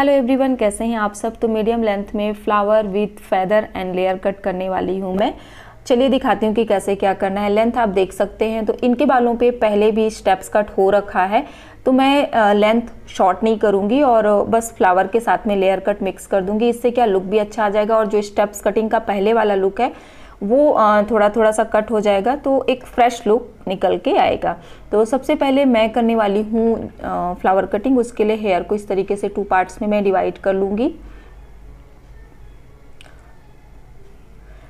Hello everyone कैसे हैं आप सब तो मीडियम लेंथ में flower with feather and layer cut करने वाली हूँ मैं चलिए दिखाती हूँ कि कैसे क्या करना है लेंथ आप देख सकते हैं तो इनके बालों पे पहले भी स्टेप्स कट हो रखा है तो मैं लेंथ शॉर्ट नहीं करूँगी और बस फ्लावर के साथ में लेयर कट मिक्स कर दूँगी इससे क्या लुक भी अच्छा आ जाएगा और जो स्टेप्स कटिंग का पहले वाला लुक है वो थोड़ा थोड़ा सा कट हो जाएगा तो एक फ्रेश लुक निकल के आएगा तो सबसे पहले मैं करने वाली हूँ फ्लावर कटिंग उसके लिए हेयर को इस तरीके से टू पार्ट्स में मैं डिवाइड कर लूँगी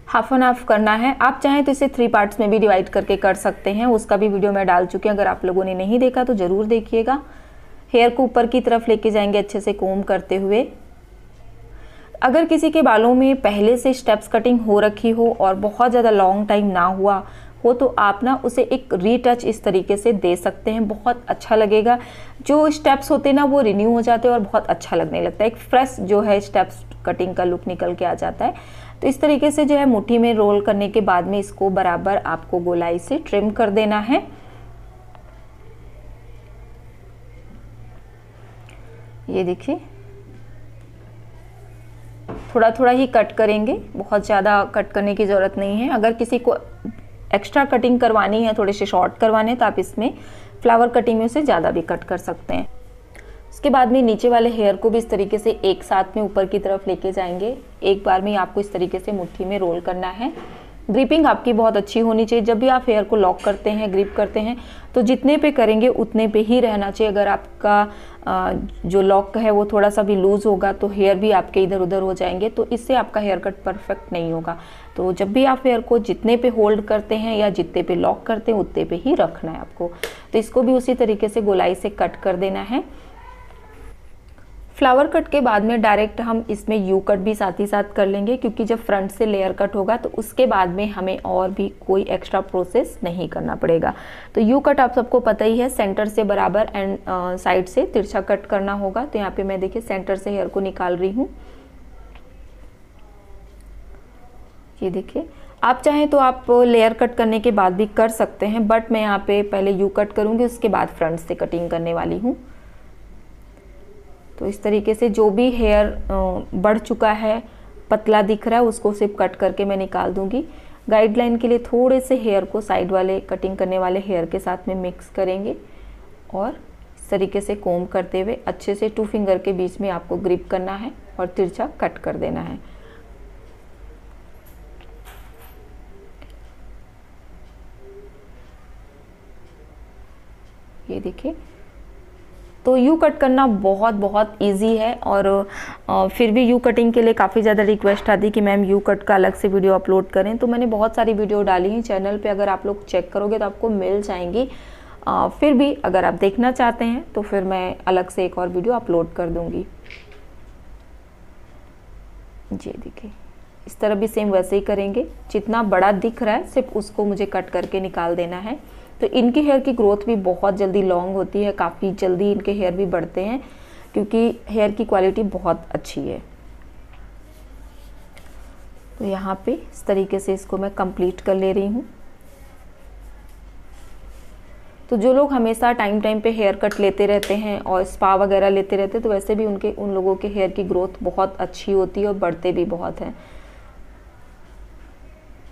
हाफ एंड हाफ करना है आप चाहें तो इसे थ्री पार्ट्स में भी डिवाइड करके कर सकते हैं उसका भी वीडियो मैं डाल चुकी हूँ अगर आप लोगों ने नहीं देखा तो ज़रूर देखिएगा हेयर को ऊपर की तरफ लेके जाएंगे अच्छे से कोम करते हुए अगर किसी के बालों में पहले से स्टेप्स कटिंग हो रखी हो और बहुत ज़्यादा लॉन्ग टाइम ना हुआ हो तो आप ना उसे एक रीटच इस तरीके से दे सकते हैं बहुत अच्छा लगेगा जो स्टेप्स होते हैं ना वो रिन्यू हो जाते हैं और बहुत अच्छा लगने लगता है एक फ्रेश जो है स्टेप्स कटिंग का लुक निकल के आ जाता है तो इस तरीके से जो है मुट्ठी में रोल करने के बाद में इसको बराबर आपको गोलाई से ट्रिम कर देना है ये देखिए थोड़ा थोड़ा ही कट करेंगे बहुत ज़्यादा कट करने की ज़रूरत नहीं है अगर किसी को एक्स्ट्रा कटिंग करवानी है थोड़े से शॉर्ट करवाने तो आप इसमें फ्लावर कटिंग में से ज़्यादा भी कट कर सकते हैं उसके बाद में नीचे वाले हेयर को भी इस तरीके से एक साथ में ऊपर की तरफ लेके जाएंगे एक बार में आपको इस तरीके से मुट्ठी में रोल करना है ग्रिपिंग आपकी बहुत अच्छी होनी चाहिए जब भी आप हेयर को लॉक करते हैं ग्रिप करते हैं तो जितने पे करेंगे उतने पे ही रहना चाहिए अगर आपका जो लॉक है वो थोड़ा सा भी लूज़ होगा तो हेयर भी आपके इधर उधर हो जाएंगे तो इससे आपका हेयर कट परफेक्ट नहीं होगा तो जब भी आप हेयर को जितने पे होल्ड करते हैं या जितने पे लॉक करते हैं उतने पे ही रखना है आपको तो इसको भी उसी तरीके से गोलाई से कट कर देना है फ्लावर कट के बाद में डायरेक्ट हम इसमें यू कट भी साथ ही साथ कर लेंगे क्योंकि जब फ्रंट से लेयर कट होगा तो उसके बाद में हमें और भी कोई एक्स्ट्रा प्रोसेस नहीं करना पड़ेगा तो यू कट आप सबको पता ही है सेंटर से बराबर एंड साइड से तिरछा कट करना होगा तो यहाँ पे मैं देखिए सेंटर से हेयर को निकाल रही हूँ ये देखिए आप चाहें तो आप लेयर कट करने के बाद भी कर सकते हैं बट मैं यहाँ पे पहले यू कट करूँगी उसके बाद फ्रंट से कटिंग करने वाली हूँ तो इस तरीके से जो भी हेयर बढ़ चुका है पतला दिख रहा है उसको सिर्फ कट करके मैं निकाल दूंगी गाइडलाइन के लिए थोड़े से हेयर को साइड वाले कटिंग करने वाले हेयर के साथ में मिक्स करेंगे और इस तरीके से कोम करते हुए अच्छे से टू फिंगर के बीच में आपको ग्रिप करना है और तिरछा कट कर देना है ये देखिए तो यू कट करना बहुत बहुत इजी है और फिर भी यू कटिंग के लिए काफ़ी ज़्यादा रिक्वेस्ट आती कि मैम यू कट का अलग से वीडियो अपलोड करें तो मैंने बहुत सारी वीडियो डाली हैं चैनल पे अगर आप लोग चेक करोगे तो आपको मिल जाएंगी फिर भी अगर आप देखना चाहते हैं तो फिर मैं अलग से एक और वीडियो अपलोड कर दूँगी जी देखिए इस तरह भी सेम वैसे ही करेंगे जितना बड़ा दिख रहा है सिर्फ उसको मुझे कट करके निकाल देना है तो इनके हेयर की ग्रोथ भी बहुत जल्दी लॉन्ग होती है काफ़ी जल्दी इनके हेयर भी बढ़ते हैं क्योंकि हेयर की क्वालिटी बहुत अच्छी है तो यहाँ पे इस तरीके से इसको मैं कंप्लीट कर ले रही हूँ तो जो लोग हमेशा टाइम टाइम पे हेयर कट लेते रहते हैं और स्पा वगैरह लेते रहते हैं तो वैसे भी उनके उन लोगों के हेयर की ग्रोथ बहुत अच्छी होती है और बढ़ते भी बहुत हैं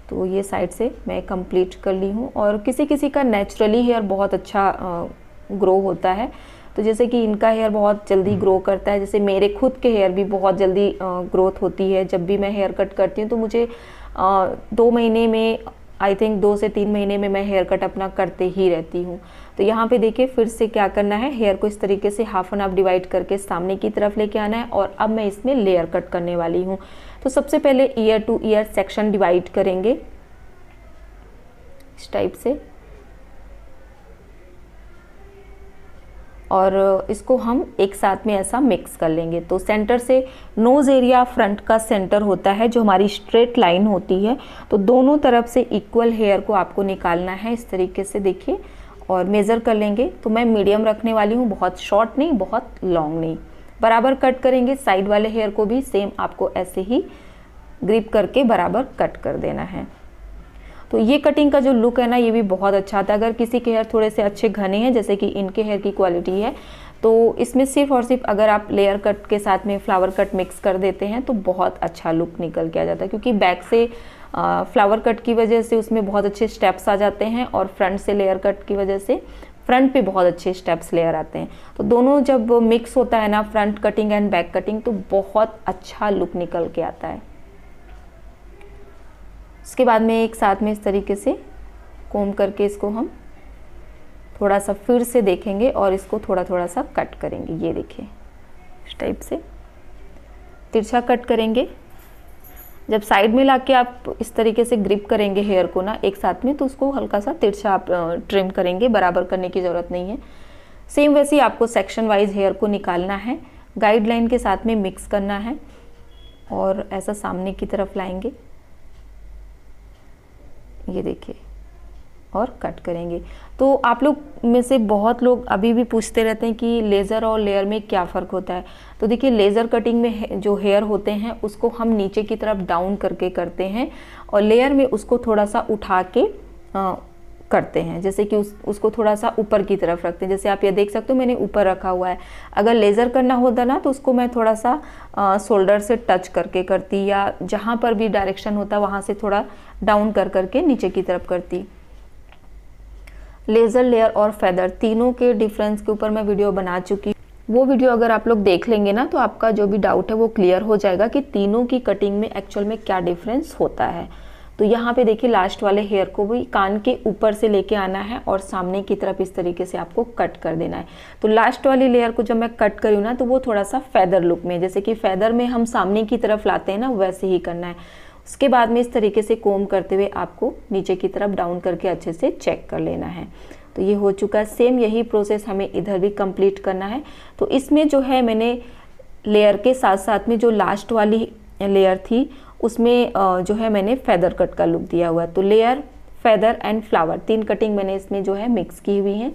तो ये साइड से मैं कंप्लीट कर ली हूँ और किसी किसी का नेचुरली हेयर बहुत अच्छा ग्रो होता है तो जैसे कि इनका हेयर बहुत जल्दी ग्रो हम्म। करता है जैसे मेरे खुद के हेयर भी बहुत जल्दी ग्रोथ होती है जब भी मैं हेयर कट करती हूँ तो मुझे दो महीने में आई थिंक दो से तीन महीने में मैं हेयर कट अपना करते ही रहती हूँ तो यहाँ पे देखिए फिर से क्या करना है हेयर को इस तरीके से हाफ एंड हाफ डिवाइड करके सामने की तरफ लेके आना है और अब मैं इसमें लेयर कट करने वाली हूँ तो सबसे पहले ear to ear section divide करेंगे इस टाइप से और इसको हम एक साथ में ऐसा मिक्स कर लेंगे तो सेंटर से नोज़ एरिया फ्रंट का सेंटर होता है जो हमारी स्ट्रेट लाइन होती है तो दोनों तरफ से इक्वल हेयर को आपको निकालना है इस तरीके से देखिए और मेज़र कर लेंगे तो मैं मीडियम रखने वाली हूँ बहुत शॉर्ट नहीं बहुत लॉन्ग नहीं बराबर कट करेंगे साइड वाले हेयर को भी सेम आपको ऐसे ही ग्रिप करके बराबर कट कर देना है तो ये कटिंग का जो लुक है ना ये भी बहुत अच्छा आता है अगर किसी के हेयर थोड़े से अच्छे घने हैं जैसे कि इनके हेयर की क्वालिटी है तो इसमें सिर्फ और सिर्फ अगर आप लेयर कट के साथ में फ्लावर कट मिक्स कर देते हैं तो बहुत अच्छा लुक निकल के आ जाता है क्योंकि बैक से फ्लावर कट की वजह से उसमें बहुत अच्छे स्टेप्स आ जाते हैं और फ्रंट से लेयर कट की वजह से फ्रंट पे बहुत अच्छे स्टेप्स लेयर आते हैं तो दोनों जब मिक्स होता है ना front cutting and back cutting तो बहुत अच्छा लुक निकल के आता है उसके बाद में एक साथ में इस तरीके से कोम करके इसको हम थोड़ा सा फिर से देखेंगे और इसको थोड़ा थोड़ा सा कट करेंगे ये देखिए इस टाइप से तिरछा कट करेंगे जब साइड में ला के आप इस तरीके से ग्रिप करेंगे हेयर को ना एक साथ में तो उसको हल्का सा तिरछा आप ट्रिम करेंगे बराबर करने की ज़रूरत नहीं है सेम वैसे ही आपको सेक्शन वाइज हेयर को निकालना है गाइडलाइन के साथ में मिक्स करना है और ऐसा सामने की तरफ लाएंगे ये देखिए और कट करेंगे तो आप लोग में से बहुत लोग अभी भी पूछते रहते हैं कि लेज़र और लेयर में क्या फ़र्क होता है तो देखिए लेज़र कटिंग में जो हेयर होते हैं उसको हम नीचे की तरफ डाउन करके करते हैं और लेयर में उसको थोड़ा सा उठा के आ, करते हैं जैसे कि उस उसको थोड़ा सा ऊपर की तरफ रखते हैं जैसे आप ये देख सकते हो मैंने ऊपर रखा हुआ है अगर लेज़र करना होता ना तो उसको मैं थोड़ा सा शोल्डर से टच करके करती या जहाँ पर भी डायरेक्शन होता वहाँ से थोड़ा डाउन कर करके नीचे की तरफ करती लेज़र लेयर और फेदर तीनों के डिफरेंस के ऊपर मैं वीडियो बना चुकी वो वीडियो अगर आप लोग देख लेंगे ना तो आपका जो भी डाउट है वो क्लियर हो जाएगा कि तीनों की कटिंग में एक्चुअल में क्या डिफरेंस होता है तो यहाँ पे देखिए लास्ट वाले हेयर को भी कान के ऊपर से लेके आना है और सामने की तरफ इस तरीके से आपको कट कर देना है तो लास्ट वाली लेयर को जब मैं कट करी ना तो वो थोड़ा सा फेदर लुक में जैसे कि फेदर में हम सामने की तरफ लाते हैं ना वैसे ही करना है इसके बाद में इस तरीके से कोम करते हुए आपको नीचे की तरफ डाउन करके अच्छे से चेक कर लेना है तो ये हो चुका है सेम यही प्रोसेस हमें इधर भी कंप्लीट करना है तो इसमें जो है मैंने लेयर के साथ साथ में जो लास्ट वाली लेयर थी उसमें जो है मैंने फैदर कट का लुक दिया हुआ तो लेयर फैदर एंड फ्लावर तीन कटिंग मैंने इसमें जो है मिक्स की हुई हैं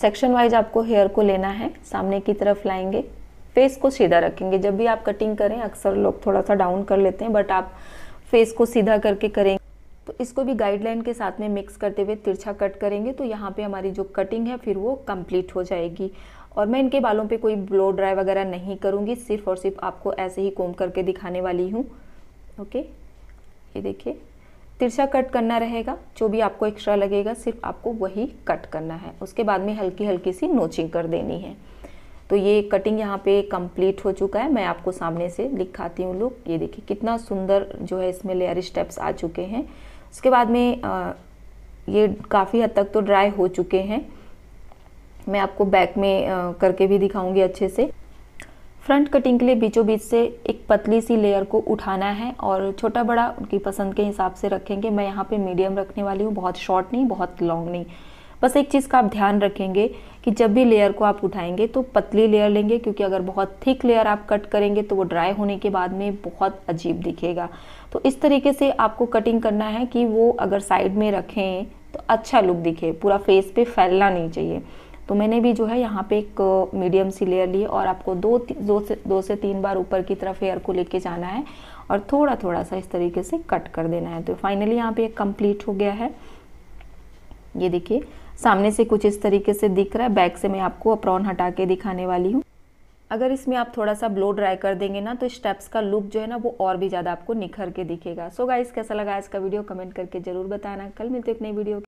सेक्शन वाइज आपको हेयर को लेना है सामने की तरफ लाएंगे फेस को सीधा रखेंगे जब भी आप कटिंग करें अक्सर लोग थोड़ा सा डाउन कर लेते हैं बट आप फेस को सीधा करके करेंगे तो इसको भी गाइडलाइन के साथ में मिक्स करते हुए तिरछा कट करेंगे तो यहाँ पे हमारी जो कटिंग है फिर वो कंप्लीट हो जाएगी और मैं इनके बालों पे कोई ब्लो ड्राई वगैरह नहीं करूँगी सिर्फ और सिर्फ आपको ऐसे ही कोम करके दिखाने वाली हूँ ओके ये देखिए तिरछा कट करना रहेगा जो भी आपको एक्स्ट्रा लगेगा सिर्फ आपको वही कट करना है उसके बाद में हल्की हल्की सी नोचिंग कर देनी है तो ये कटिंग यहाँ पे कंप्लीट हो चुका है मैं आपको सामने से दिखाती हूँ लोग ये देखिए कितना सुंदर जो है इसमें लेयर स्टेप्स आ चुके हैं उसके बाद में आ, ये काफ़ी हद तक तो ड्राई हो चुके हैं मैं आपको बैक में आ, करके भी दिखाऊंगी अच्छे से फ्रंट कटिंग के लिए बीचों बीच से एक पतली सी लेयर को उठाना है और छोटा बड़ा उनकी पसंद के हिसाब से रखेंगे मैं यहाँ पे मीडियम रखने वाली हूँ बहुत शॉर्ट नहीं बहुत लॉन्ग नहीं बस एक चीज़ का आप ध्यान रखेंगे कि जब भी लेयर को आप उठाएंगे तो पतली लेयर लेंगे क्योंकि अगर बहुत थिक लेयर आप कट करेंगे तो वो ड्राई होने के बाद में बहुत अजीब दिखेगा तो इस तरीके से आपको कटिंग करना है कि वो अगर साइड में रखें तो अच्छा लुक दिखे पूरा फेस पे फैलना नहीं चाहिए तो मैंने भी जो है यहाँ पे एक मीडियम सी लेयर ली और आपको दो दो से दो से तीन बार ऊपर की तरफ हेयर को लेके जाना है और थोड़ा थोड़ा सा इस तरीके से कट कर देना है तो फाइनली यहाँ पे एक कंप्लीट हो गया है ये देखिए सामने से कुछ इस तरीके से दिख रहा है बैक से मैं आपको अप्रॉन हटा के दिखाने वाली हूँ अगर इसमें आप थोड़ा सा ब्लो ड्राई कर देंगे ना तो स्टेप्स का लुक जो है ना वो और भी ज़्यादा आपको निखर के दिखेगा सो so गाइस कैसा लगा इसका वीडियो कमेंट करके ज़रूर बताना कल मिलते एक वीडियो